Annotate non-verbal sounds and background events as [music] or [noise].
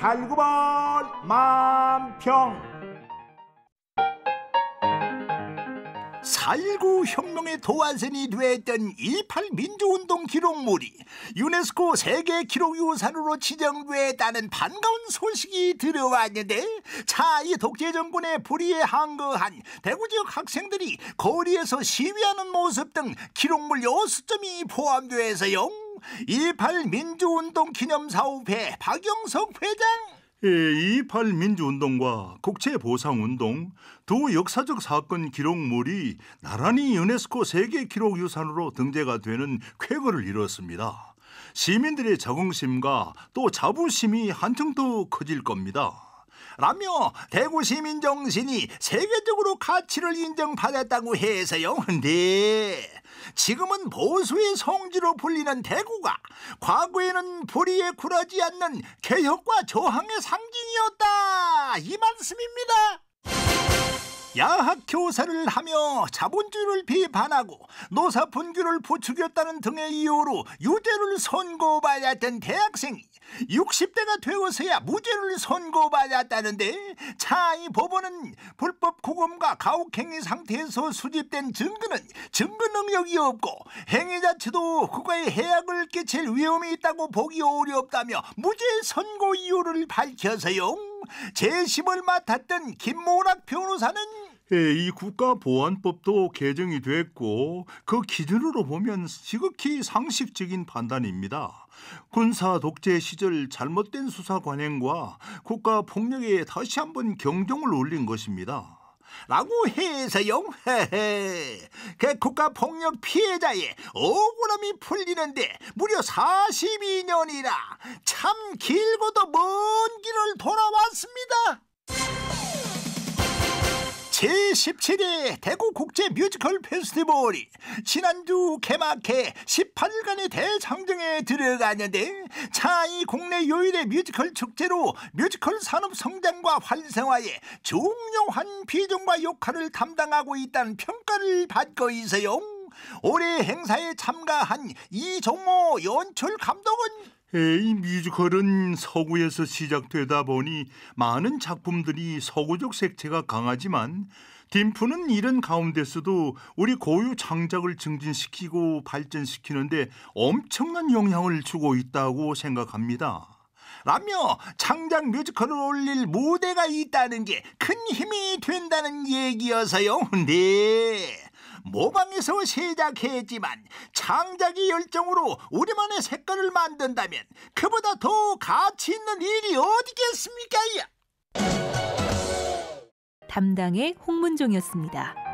달구벌 만평 살구 혁명의 도화선이 되었던 18 민주운동 기록물이 유네스코 세계 기록유산으로 지정됐다는 반가운 소식이 들어왔는데 차이 독재 정권에 불의에 항거한 대구 지역 학생들이 거리에서 시위하는 모습 등 기록물 요점이 포함돼서요. 2 8 민주운동 기념사업회 박영석 회장. 예, 28 민주운동과 국채보상운동 두 역사적 사건 기록물이 나란히 유네스코 세계 기록유산으로 등재가 되는 쾌거를 이뤘습니다. 시민들의 자긍심과 또 자부심이 한층 더 커질 겁니다. 라며 대구 시민 정신이 세계적으로 가치를 인정받았다고 해서요. 네. 지금은 보수의 성지로 불리는 대구가 과거에는 불의에 굴하지 않는 개혁과 저항의 상징이었다 이 말씀입니다. 야학 교사를 하며 자본주의를 비판하고 노사 분규를 부추겼다는 등의 이유로 유죄를 선고받았던 대학생이 60대가 되어서야 무죄를 선고받았다는데 차이 법원은 불법 구금과 가혹행위 상태에서 수집된 증거는 증거 능력이 없고 행위 자체도 그가의 해악을 끼칠 위험이 있다고 보기 어렵다며 무죄 선고 이유를 밝혀서요. 재심을 맡았던 김모락 변호사는 예, 이 국가보안법도 개정이 됐고 그 기준으로 보면 지극히 상식적인 판단입니다. 군사 독재 시절 잘못된 수사 관행과 국가 폭력에 다시 한번 경종을 울린 것입니다. 라고 해서요. 개코가 폭력 피해자의 억울함이 풀리는데 무려 42년이라 참 길고도 먼 길을 돌아왔습니다. 제17회 대구국제 뮤지컬 페스티벌이 지난주 개막해 18일간의 대장정에 들어가는데 차이 국내 요일의 뮤지컬 축제로 뮤지컬 산업 성장과 활성화에 중요한 비중과 역할을 담당하고 있다는 평가를 받고 있어요. 올해 행사에 참가한 이종호 연출 감독은 이 뮤지컬은 서구에서 시작되다 보니 많은 작품들이 서구적 색채가 강하지만 딤프는 이런 가운데서도 우리 고유 창작을 증진시키고 발전시키는데 엄청난 영향을 주고 있다고 생각합니다. 라며 창작 뮤지컬을 올릴 무대가 있다는 게 큰 힘이 된다는 얘기여서요. [laughs] 네. 모방에서 시작했지만 창작의 열정으로 우리만의 색깔을 만든다면 그보다 더 가치 있는 일이 어디겠습니까? 담당의 홍문종이었습니다.